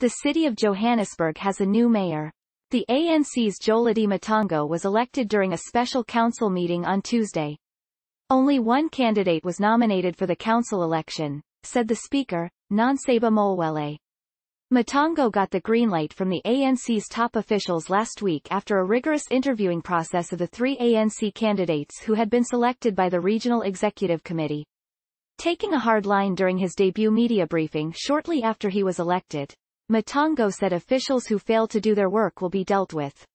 The city of Johannesburg has a new mayor. The ANC's Jolidi Matango was elected during a special council meeting on Tuesday. Only one candidate was nominated for the council election, said the speaker, Nonseba Molwele. Matango got the green light from the ANC's top officials last week after a rigorous interviewing process of the three ANC candidates who had been selected by the Regional Executive Committee. Taking a hard line during his debut media briefing shortly after he was elected, Matango said officials who fail to do their work will be dealt with.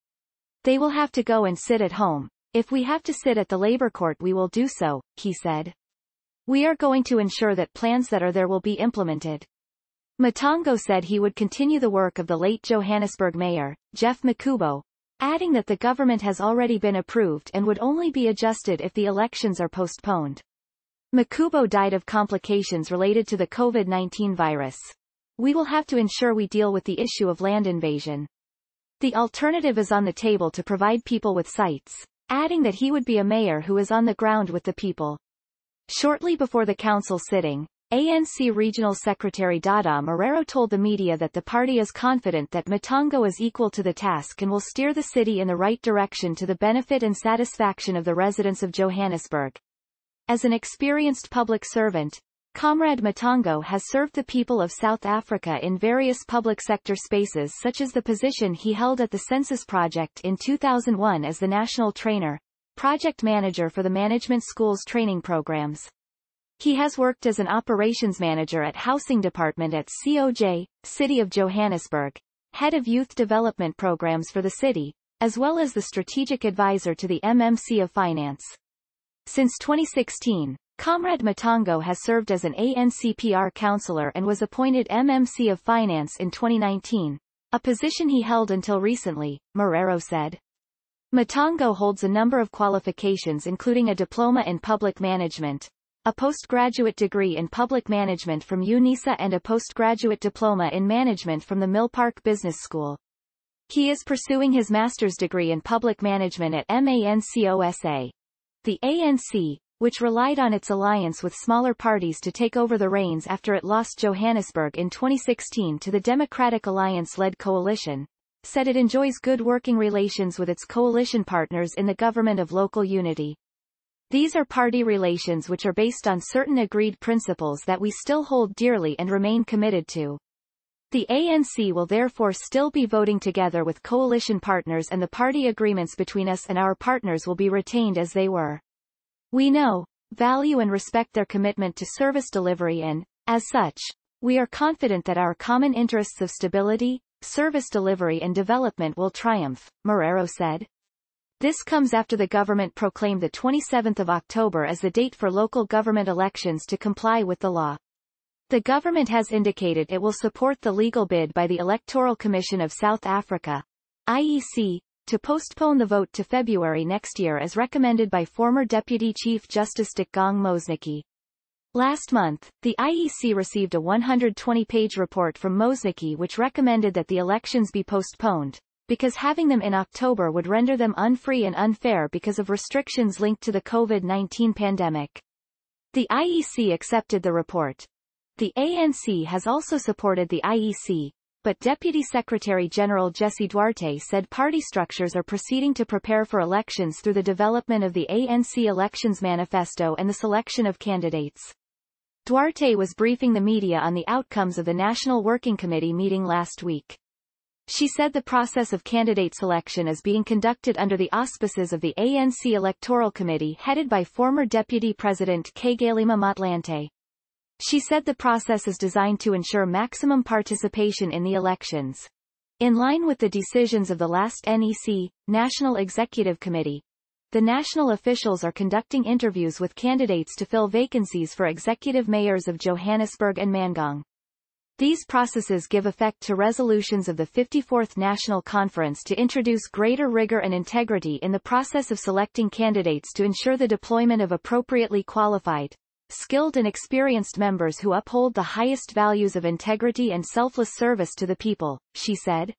They will have to go and sit at home. If we have to sit at the labor court we will do so, he said. We are going to ensure that plans that are there will be implemented. Matango said he would continue the work of the late Johannesburg mayor, Jeff Makubo, adding that the government has already been approved and would only be adjusted if the elections are postponed. Makubo died of complications related to the COVID-19 virus we will have to ensure we deal with the issue of land invasion. The alternative is on the table to provide people with sites, adding that he would be a mayor who is on the ground with the people. Shortly before the council sitting, ANC Regional Secretary Dada Marrero told the media that the party is confident that Matongo is equal to the task and will steer the city in the right direction to the benefit and satisfaction of the residents of Johannesburg. As an experienced public servant, Comrade Matango has served the people of South Africa in various public sector spaces such as the position he held at the Census Project in 2001 as the National Trainer, Project Manager for the Management School's training programs. He has worked as an operations manager at Housing Department at COJ, City of Johannesburg, Head of Youth Development Programs for the city, as well as the strategic advisor to the MMC of Finance. Since 2016, Comrade Matango has served as an ANCPR counselor and was appointed MMC of Finance in 2019, a position he held until recently, Marrero said. Matango holds a number of qualifications including a diploma in public management, a postgraduate degree in public management from UNISA and a postgraduate diploma in management from the Millpark Business School. He is pursuing his master's degree in public management at MANCOSA. The ANC, which relied on its alliance with smaller parties to take over the reins after it lost Johannesburg in 2016 to the Democratic Alliance-led coalition, said it enjoys good working relations with its coalition partners in the government of local unity. These are party relations which are based on certain agreed principles that we still hold dearly and remain committed to. The ANC will therefore still be voting together with coalition partners and the party agreements between us and our partners will be retained as they were. We know, value and respect their commitment to service delivery and, as such, we are confident that our common interests of stability, service delivery and development will triumph, Marrero said. This comes after the government proclaimed the 27th of October as the date for local government elections to comply with the law. The government has indicated it will support the legal bid by the Electoral Commission of South Africa, IEC, to postpone the vote to February next year as recommended by former Deputy Chief Justice Dickgong Mosnicki. Last month, the IEC received a 120-page report from Mosnicki which recommended that the elections be postponed, because having them in October would render them unfree and unfair because of restrictions linked to the COVID-19 pandemic. The IEC accepted the report. The ANC has also supported the IEC, but Deputy Secretary General Jesse Duarte said party structures are proceeding to prepare for elections through the development of the ANC Elections Manifesto and the selection of candidates. Duarte was briefing the media on the outcomes of the National Working Committee meeting last week. She said the process of candidate selection is being conducted under the auspices of the ANC Electoral Committee headed by former Deputy President Kgalema Motlanthe. She said the process is designed to ensure maximum participation in the elections. In line with the decisions of the last NEC, National Executive Committee, the national officials are conducting interviews with candidates to fill vacancies for executive mayors of Johannesburg and Mangong. These processes give effect to resolutions of the 54th National Conference to introduce greater rigor and integrity in the process of selecting candidates to ensure the deployment of appropriately qualified, skilled and experienced members who uphold the highest values of integrity and selfless service to the people, she said.